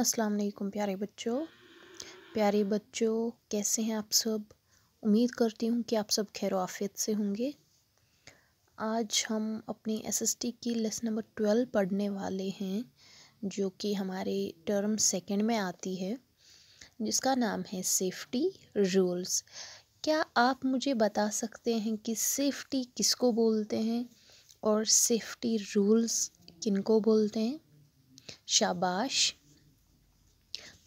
अस्सलाम वालेकुम प्यारे बच्चों प्यारे बच्चों कैसे हैं आप सब उम्मीद करती हूँ कि आप सब खैर आफियत से होंगे आज हम अपनी एसएसटी की लेसन नंबर ट्वेल्व पढ़ने वाले हैं जो कि हमारे टर्म सेकंड में आती है जिसका नाम है सेफ्टी रूल्स क्या आप मुझे बता सकते हैं कि सेफ्टी किसको बोलते हैं और सेफ्टी रूल्स किनको बोलते हैं शाबाश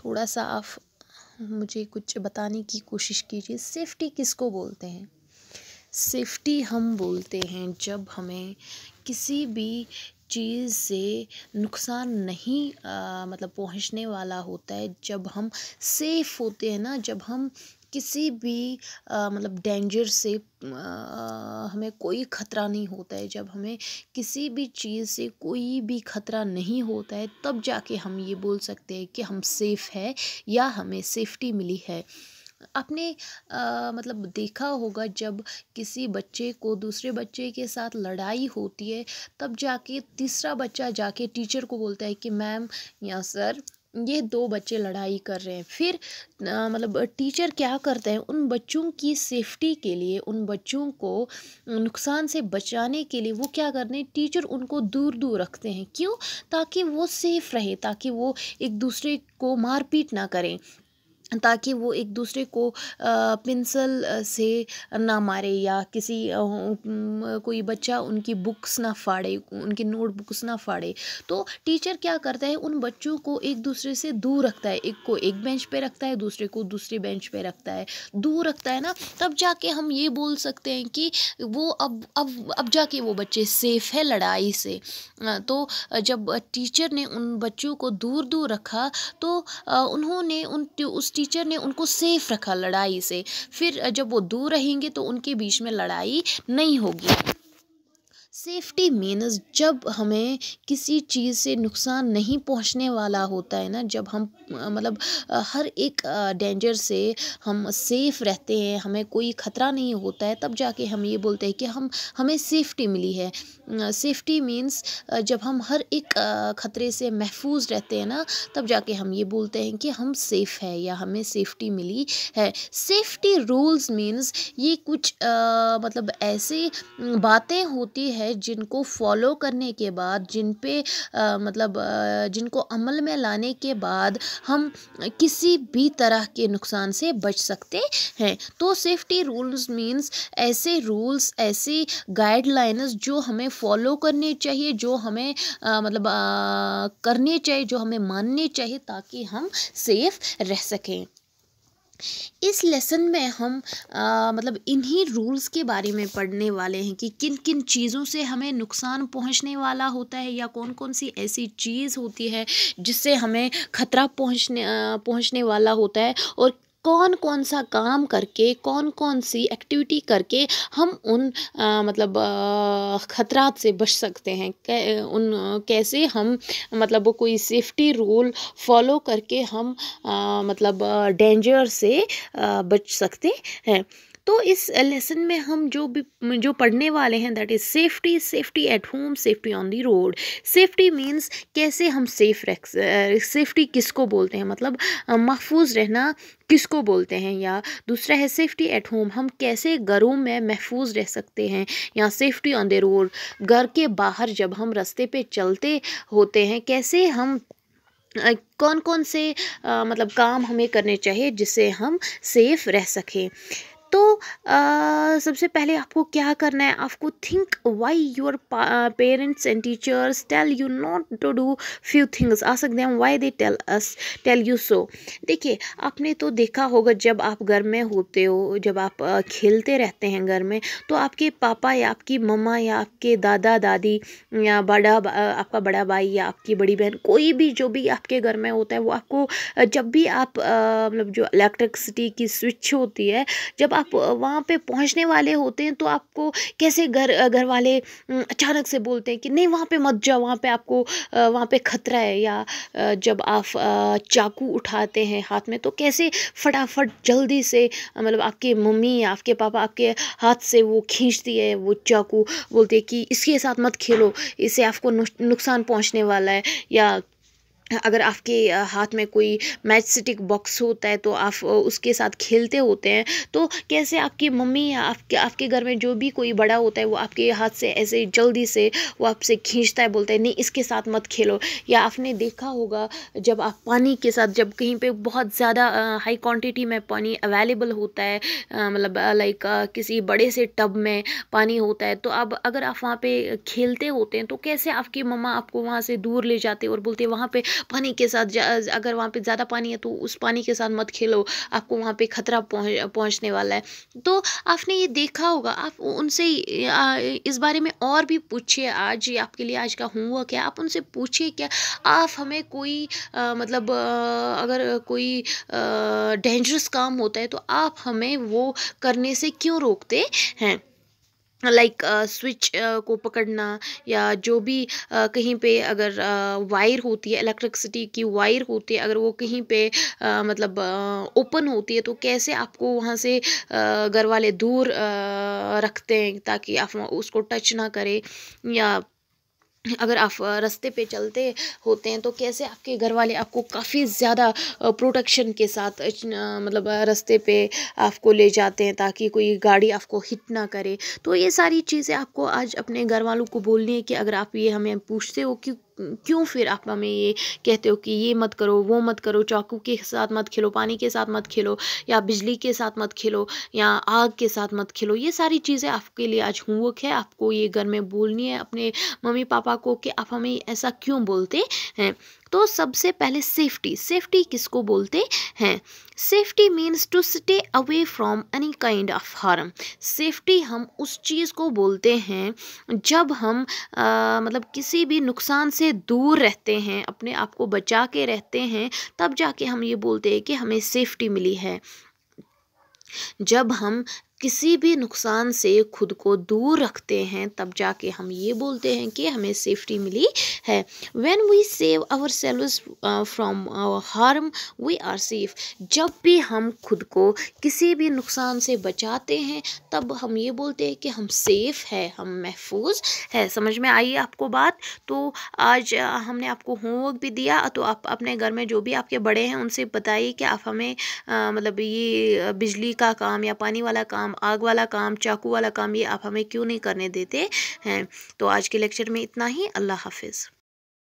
थोड़ा सा आप मुझे कुछ बताने की कोशिश कीजिए सेफ्टी किसको बोलते हैं सेफ्टी हम बोलते हैं जब हमें किसी भी चीज़ से नुकसान नहीं आ, मतलब पहुंचने वाला होता है जब हम सेफ़ होते हैं ना जब हम किसी भी मतलब डेंजर से हमें कोई ख़तरा नहीं होता है जब हमें किसी भी चीज़ से कोई भी ख़तरा नहीं होता है तब जाके हम ये बोल सकते हैं कि हम सेफ़ है या हमें सेफ्टी मिली है आपने मतलब देखा होगा जब किसी बच्चे को दूसरे बच्चे के साथ लड़ाई होती है तब जाके तीसरा बच्चा जाके टीचर को बोलता है कि मैम या सर ये दो बच्चे लड़ाई कर रहे हैं फिर आ, मतलब टीचर क्या करते हैं उन बच्चों की सेफ्टी के लिए उन बच्चों को नुकसान से बचाने के लिए वो क्या करते हैं टीचर उनको दूर दूर रखते हैं क्यों ताकि वो सेफ़ रहे ताकि वो एक दूसरे को मारपीट ना करें ताकि वो एक दूसरे को पेंसिल से ना मारे या किसी कोई बच्चा उनकी बुक्स ना फाड़े उनकी नोट बुक्स ना फाड़े तो टीचर क्या करता है उन बच्चों को एक दूसरे से दूर रखता है एक को एक बेंच पे रखता है दूसरे को दूसरे बेंच पे रखता है दूर रखता है ना तब जाके हम ये बोल सकते हैं कि वो अब अब अब जाके वो बच्चे सेफ है लड़ाई से तो जब टीचर ने उन बच्चों को दूर दूर रखा तो उन्होंने उन उस टीचर ने उनको सेफ रखा लड़ाई से फिर जब वो दूर रहेंगे तो उनके बीच में लड़ाई नहीं होगी सेफ्टी मीन्स जब हमें किसी चीज़ से नुकसान नहीं पहुंचने वाला होता है ना जब हम मतलब हर एक डेंजर से हम सेफ़ रहते हैं हमें कोई ख़तरा नहीं होता है तब जाके हम ये बोलते हैं कि हम हमें सेफ़्टी मिली है सेफ़्टी मीन्स जब हम हर एक ख़तरे से महफूज रहते हैं ना तब जाके हम ये बोलते हैं कि हम सेफ़ है या हमें सेफ़्टी मिली है सेफ़्टी रूल्स मीन्स ये कुछ आ, मतलब ऐसी बातें होती है है जिनको फॉलो करने के बाद जिन पे मतलब जिनको अमल में लाने के बाद हम किसी भी तरह के नुकसान से बच सकते हैं तो सेफ्टी रूल्स मींस ऐसे रूल्स ऐसी गाइडलाइंस जो हमें फॉलो करने चाहिए जो हमें आ, मतलब आ, करने चाहिए जो हमें मानने चाहिए ताकि हम सेफ रह सकें इस लेसन में हम आ, मतलब इन्हीं रूल्स के बारे में पढ़ने वाले हैं कि किन किन चीज़ों से हमें नुकसान पहुंचने वाला होता है या कौन कौन सी ऐसी चीज़ होती है जिससे हमें खतरा पहुंचने पहुंचने वाला होता है और कौन कौन सा काम करके कौन कौन सी एक्टिविटी करके हम उन आ, मतलब ख़तरात से बच सकते हैं कै, उन कैसे हम मतलब कोई सेफ्टी रूल फॉलो करके हम आ, मतलब डेंजर से आ, बच सकते हैं तो इस लेसन में हम जो भी जो पढ़ने वाले हैं that is safety safety at home safety on the road safety means कैसे हम सेफ रख सेफ्टी किसको बोलते हैं मतलब महफूज रहना किसको बोलते हैं या दूसरा है सेफ्टी एट होम हम कैसे घरों में महफूज रह सकते हैं या सेफ्टी ऑन द रोड घर के बाहर जब हम रास्ते पे चलते होते हैं कैसे हम कौन कौन से आ, मतलब काम हमें करने चाहिए जिससे हम सेफ़ रह सकें तो आ, सबसे पहले आपको क्या करना है आपको think why your parents and teachers tell you not to do few things आ सकते हैं why they tell us tell you so देखिए आपने तो देखा होगा जब आप घर में होते हो जब आप खेलते रहते हैं घर में तो आपके पापा या आपकी मम्मा या आपके दादा दादी या बड़ा आपका बड़ा भाई या आपकी बड़ी बहन कोई भी जो भी आपके घर में होता है वो आपको जब भी आप मतलब जो इलेक्ट्रिसिटी की स्विच होती है जब आप वहाँ पे पहुँचने वाले होते हैं तो आपको कैसे घर घर वाले अचानक से बोलते हैं कि नहीं वहाँ पे मत जाओ वहाँ पे आपको वहाँ पे ख़तरा है या जब आप चाकू उठाते हैं हाथ में तो कैसे फटाफट जल्दी से मतलब आपके मम्मी आपके पापा आपके हाथ से वो खींचती है वो चाकू बोलते हैं कि इसके साथ मत खेलो इससे आपको नुकसान पहुँचने वाला है या अगर आपके हाथ में कोई मैच स्टिक बॉक्स होता है तो आप उसके साथ खेलते होते हैं तो कैसे आपकी मम्मी या आपके आपके घर में जो भी कोई बड़ा होता है वो आपके हाथ से ऐसे जल्दी से वो आपसे खींचता है बोलता है नहीं इसके साथ मत खेलो या आपने देखा होगा जब आप पानी के साथ जब कहीं पे बहुत ज़्यादा हाई क्वान्टिटी में पानी अवेलेबल होता है मतलब लाइक किसी बड़े से टब में पानी होता है तो अब अगर आप वहाँ पर खेलते होते हैं तो कैसे आपकी मम्मा आपको वहाँ से दूर ले जाते और बोलते वहाँ पर पानी के साथ अगर वहाँ पे ज़्यादा पानी है तो उस पानी के साथ मत खेलो आपको वहाँ पे खतरा पहुँचने वाला है तो आपने ये देखा होगा आप उनसे इस बारे में और भी पूछिए आज आपके लिए आज का होमवर्क है आप उनसे पूछिए क्या आप हमें कोई आ, मतलब आ, अगर कोई डेंजरस काम होता है तो आप हमें वो करने से क्यों रोकते हैं लाइक स्विच uh, uh, को पकड़ना या जो भी uh, कहीं पे अगर वायर होती है इलेक्ट्रिसिटी की वायर होती है अगर वो कहीं पे मतलब ओपन होती है तो कैसे आपको वहाँ से घर वाले दूर रखते हैं ताकि आप उसको टच ना करें या अगर आप रास्ते पे चलते होते हैं तो कैसे आपके घर वाले आपको काफ़ी ज़्यादा प्रोटेक्शन के साथ मतलब रास्ते पे आपको ले जाते हैं ताकि कोई गाड़ी आपको हिट ना करे तो ये सारी चीज़ें आपको आज अपने घर वालों को बोलनी है कि अगर आप ये हमें पूछते हो कि क्यों फिर आप हमें ये कहते हो कि ये मत करो वो मत करो चाकू के साथ मत खेलो पानी के साथ मत खेलो या बिजली के साथ मत खेलो या आग के साथ मत खेलो ये सारी चीज़ें आपके लिए आज होमवर्क है आपको ये घर में बोलनी है अपने मम्मी पापा को कि आप हमें ऐसा क्यों बोलते हैं तो सबसे पहले सेफ्टी सेफ्टी किसको बोलते हैं safety means to stay away from any kind of harm safety हम उस चीज़ को बोलते हैं जब हम आ, मतलब किसी भी नुकसान से दूर रहते हैं अपने आप को बचा के रहते हैं तब जाके हम ये बोलते हैं कि हमें सेफ्टी मिली है जब हम किसी भी नुकसान से खुद को दूर रखते हैं तब जाके हम ये बोलते हैं कि हमें सेफ्टी मिली है when we save ourselves from harm we are safe जब भी हम खुद को किसी भी नुकसान से बचाते हैं तब हम ये बोलते हैं कि हम सेफ है हम महफूज है समझ में आई आपको बात तो आज uh, हमने आपको होमवर्क भी दिया तो आप अपने घर में जो भी आपके बड़े हैं उनसे बताइए कि आप हमें आ, uh, मतलब ये बिजली का काम या पानी वाला काम काम आग वाला काम चाकू वाला काम ये आप हमें क्यों नहीं करने देते हैं तो आज के लेक्चर में इतना ही अल्लाह हाफिज़